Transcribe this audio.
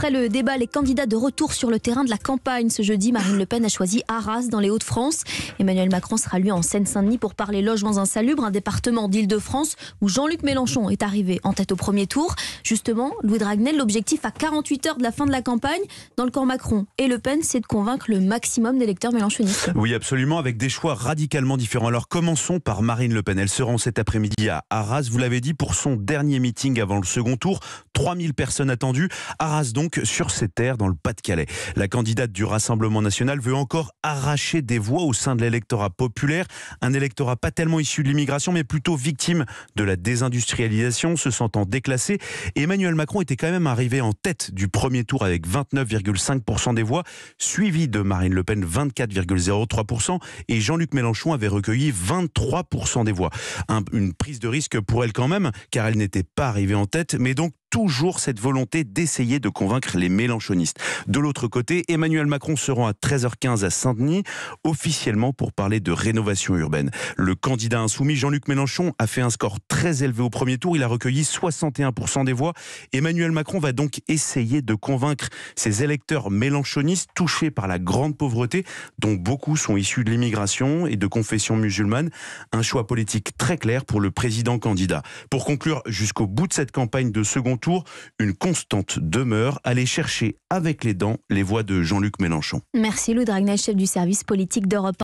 Après le débat, les candidats de retour sur le terrain de la campagne. Ce jeudi, Marine Le Pen a choisi Arras dans les Hauts-de-France. Emmanuel Macron sera lui en Seine-Saint-Denis pour parler logements insalubres, un département d'Île-de-France où Jean-Luc Mélenchon est arrivé en tête au premier tour. Justement, Louis Dragnel, l'objectif à 48 heures de la fin de la campagne dans le camp Macron et Le Pen, c'est de convaincre le maximum d'électeurs mélenchonistes. Oui, absolument, avec des choix radicalement différents. Alors commençons par Marine Le Pen. Elle se rend cet après-midi à Arras, vous l'avez dit, pour son dernier meeting avant le second tour. 3000 personnes attendues. Arras donc sur ces terres dans le Pas-de-Calais. La candidate du Rassemblement national veut encore arracher des voix au sein de l'électorat populaire, un électorat pas tellement issu de l'immigration mais plutôt victime de la désindustrialisation, se sentant déclassé. Emmanuel Macron était quand même arrivé en tête du premier tour avec 29,5% des voix, suivi de Marine Le Pen 24,03% et Jean-Luc Mélenchon avait recueilli 23% des voix. une prise de risque pour elle quand même, car elle n'était pas arrivée en tête, mais donc toujours cette volonté d'essayer de convaincre les mélenchonistes. De l'autre côté, Emmanuel Macron se rend à 13h15 à Saint-Denis, officiellement pour parler de rénovation urbaine. Le candidat insoumis Jean-Luc Mélenchon a fait un score très élevé au premier tour, il a recueilli 61% des voix. Emmanuel Macron va donc essayer de convaincre ses électeurs mélenchonistes, touchés par la grande pauvreté, dont beaucoup sont issus de l'immigration et de confession musulmane, un choix politique très clair pour le président candidat. Pour conclure, jusqu'au bout de cette campagne de second tour une constante demeure, aller chercher avec les dents les voix de Jean-Luc Mélenchon. Merci Lou Dragnet, chef du service politique d'Europe.